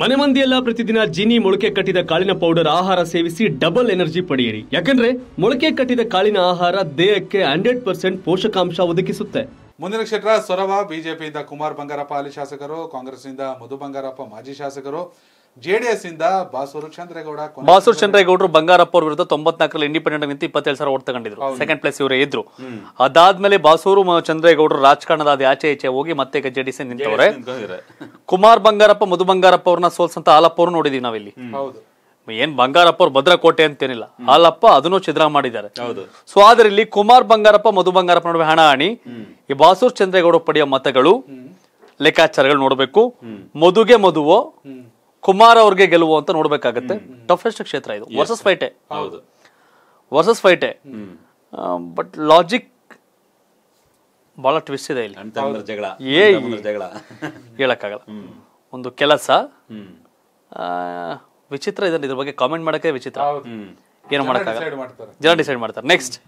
ಮನೆ ಮಂದಿಯೆಲ್ಲ ಪ್ರತಿದಿನ ಜೀನಿ ಮೊಳಕೆ ಕಟ್ಟಿದ ಕಾಳಿನ ಪೌಡರ್ ಆಹಾರ ಸೇವಿಸಿ ಡಬಲ್ ಎನರ್ಜಿ ಪಡೆಯಿರಿ ಯಾಕಂದ್ರೆ ಮೊಳಕೆ ಕಟ್ಟಿದ ಕಾಳಿನ ಆಹಾರ ದೇಹಕ್ಕೆ ಹಂಡ್ರೆಡ್ ಪರ್ಸೆಂಟ್ ಪೋಷಕಾಂಶ ಒದಗಿಸುತ್ತೆ ಮುಂದಿನ ಕ್ಷೇತ್ರ ಸೊರವ ಬಿಜೆಪಿಯಿಂದ ಕುಮಾರ್ ಬಂಗಾರಪ್ಪ ಅಲ್ಲಿ ಶಾಸಕರು ಕಾಂಗ್ರೆಸ್ನಿಂದ ಮಧು ಬಂಗಾರಪ್ಪ ಮಾಜಿ ಶಾಸಕರು ಜೆಡಿಎಸ್ ಇಂದ ಬಾಸೂರು ಚಂದ್ರೇಗೌಡ ಬಾಸೂರು ಚಂದ್ರೇಗೌಡರು ಬಂಗಾರಪ್ಪ ಅವ್ರ ವಿರುದ್ಧ ತೊಂಬತ್ನಾಲ್ಕರಲ್ಲಿ ಇಂಡಿಪೆಂಡೆಂಟ್ ನಿಂತು ಇಪ್ಪತ್ತೇಳು ಸಾವಿರ ಓಟ್ ತಗೊಂಡಿದ್ರು ಸೆಕೆಂಡ್ ಪ್ಲೇಸ್ ಇವರೇ ಇದ್ರು ಅದಾದ್ಮೇಲೆ ಬಾಸೂರು ಚಂದ್ರೇಗೌಡರು ರಾಜಕಾರಣದ ಅದೇ ಆಚೆ ಈಚೆ ಹೋಗಿ ಮತ್ತೆ ಜೆಡಿಎಸ್ ನಿಂತವ್ರೆ ಕುಮಾರ್ ಬಂಗಾರಪ್ಪ ಮಧು ಬಂಗಾರಪ್ಪ ಅವ್ರನ್ನ ಸೋಲ್ಸಂತ ಹಾಲಪ್ಪ ಅವ್ರು ನೋಡಿದೀವಿ ನಾವಿಲ್ಲಿ ಏನ್ ಬಂಗಾರಪ್ಪ ಅವ್ರು ಭದ್ರಕೋಟೆ ಅಂತೇನಿಲ್ಲ ಹಾಲಪ್ಪ ಅದನ್ನು ಛಿದ್ರ ಮಾಡಿದ್ದಾರೆ ಸೊ ಆದ್ರೆ ಇಲ್ಲಿ ಕುಮಾರ್ ಬಂಗಾರಪ್ಪ ಮಧು ಬಂಗಾರಪ್ಪ ನಡುವೆ ಹಣಿ ಈ ಬಾಸೂರು ಚಂದ್ರೇಗೌಡ ಪಡೆಯ ಮತಗಳು ಲೆಕ್ಕಾಚಾರಗಳು ನೋಡಬೇಕು ಮಧುಗೆ ಮಧುವೋ ಕುಮಾರ್ ಅವ್ರಿಗೆ ಗೆಲುವು ಅಂತ ನೋಡ್ಬೇಕಾಗತ್ತೆ ಟಫೆಸ್ಟ್ ಕ್ಷೇತ್ರ ಇದು ವರ್ಸಸ್ ಫೈಟೆ ವರ್ಸಸ್ ಫೈಟೆ ಬಟ್ ಲಾಜಿಕ್ ಬಹಳ ಟ್ವಿಸ್ಟ್ ಇದೆ ಇಲ್ಲಿ ಏ ಜಗಳ ಹೇಳಕ್ಕಾಗಲ್ಲ ಒಂದು ಕೆಲಸ ವಿಚಿತ್ರ ಇದನ್ನ ಇದ್ರ ಬಗ್ಗೆ ಕಾಮೆಂಟ್ ಮಾಡಕ್ಕೆ ವಿಚಿತ್ರ ಏನು ಮಾಡಕ್ಕಾಗಲ್ಲ ಜನ ಡಿಸೈಡ್ ಮಾಡ್ತಾರೆ ನೆಕ್ಸ್ಟ್